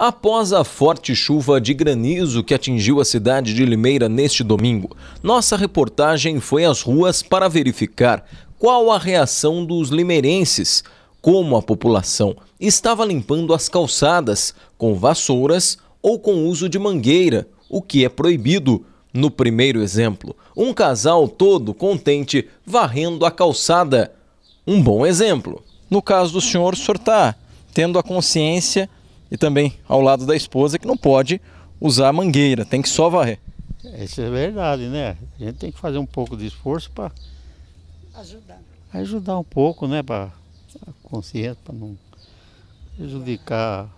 Após a forte chuva de granizo que atingiu a cidade de Limeira neste domingo, nossa reportagem foi às ruas para verificar qual a reação dos limeirenses, como a população estava limpando as calçadas com vassouras ou com uso de mangueira, o que é proibido. No primeiro exemplo, um casal todo contente varrendo a calçada. Um bom exemplo. No caso do senhor Sortar, tá tendo a consciência e também ao lado da esposa que não pode usar mangueira, tem que só varrer. Isso é verdade, né? A gente tem que fazer um pouco de esforço para ajudar. ajudar um pouco, né? Para a consciência, para não prejudicar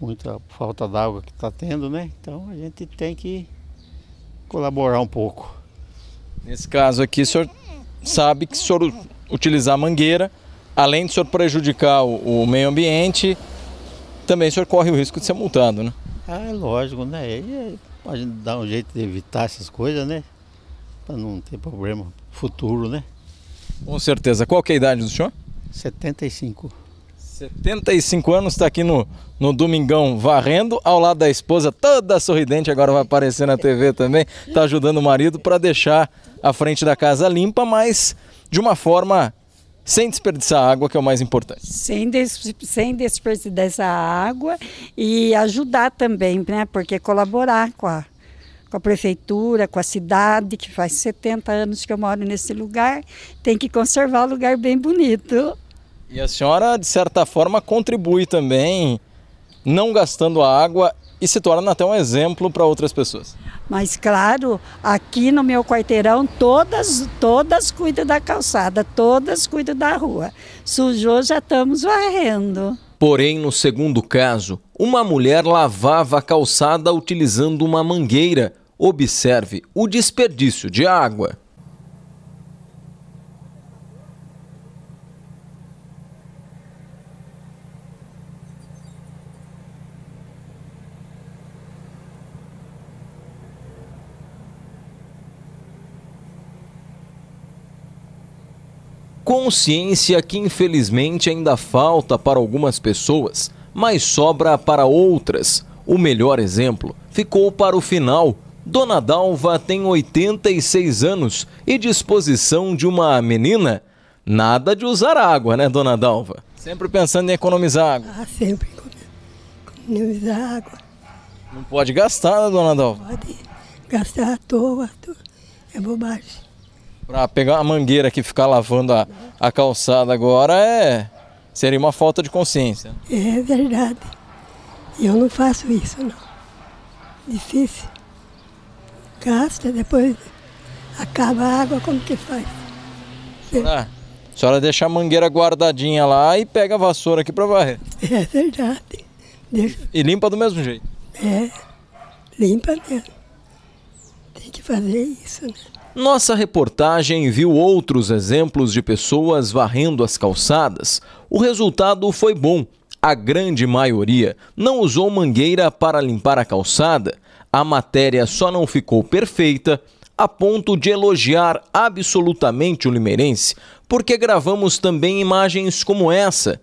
muita falta d'água que está tendo, né? Então a gente tem que colaborar um pouco. Nesse caso aqui, o senhor sabe que se o senhor utilizar mangueira, além de o senhor prejudicar o, o meio ambiente, também o senhor corre o risco de ser multado, né? Ah, é lógico, né? E a gente dá um jeito de evitar essas coisas, né? Para não ter problema futuro, né? Com certeza. Qual que é a idade do senhor? 75. 75 anos, está aqui no, no Domingão varrendo, ao lado da esposa, toda sorridente, agora vai aparecer na TV também. Está ajudando o marido para deixar a frente da casa limpa, mas de uma forma sem desperdiçar água, que é o mais importante. Sem, des sem desperdiçar água e ajudar também, né? Porque colaborar com a, com a prefeitura, com a cidade, que faz 70 anos que eu moro nesse lugar, tem que conservar o lugar bem bonito. E a senhora, de certa forma, contribui também, não gastando a água e se torna até um exemplo para outras pessoas. Mas claro, aqui no meu quarteirão todas todas cuidam da calçada, todas cuidam da rua. Sujou, já estamos varrendo. Porém, no segundo caso, uma mulher lavava a calçada utilizando uma mangueira. Observe o desperdício de água. consciência que infelizmente ainda falta para algumas pessoas, mas sobra para outras. O melhor exemplo ficou para o final. Dona Dalva tem 86 anos e disposição de uma menina. Nada de usar água, né, Dona Dalva? Sempre pensando em economizar água. Ah, sempre economizar água. Não pode gastar, né, Dona Dalva? Pode gastar à toa, à toa. É bobagem. Para pegar a mangueira que ficar lavando a, a calçada agora é seria uma falta de consciência. É verdade. Eu não faço isso, não. Difícil. Gasta, depois acaba a água, como que faz? Ah, a senhora deixa a mangueira guardadinha lá e pega a vassoura aqui para varrer. É verdade. Deixa... E limpa do mesmo jeito? É, limpa mesmo. Tem que fazer isso, né? Nossa reportagem viu outros exemplos de pessoas varrendo as calçadas. O resultado foi bom. A grande maioria não usou mangueira para limpar a calçada. A matéria só não ficou perfeita a ponto de elogiar absolutamente o limeirense, porque gravamos também imagens como essa.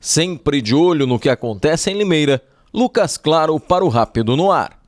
Sempre de olho no que acontece em Limeira, Lucas Claro para o Rápido no Ar.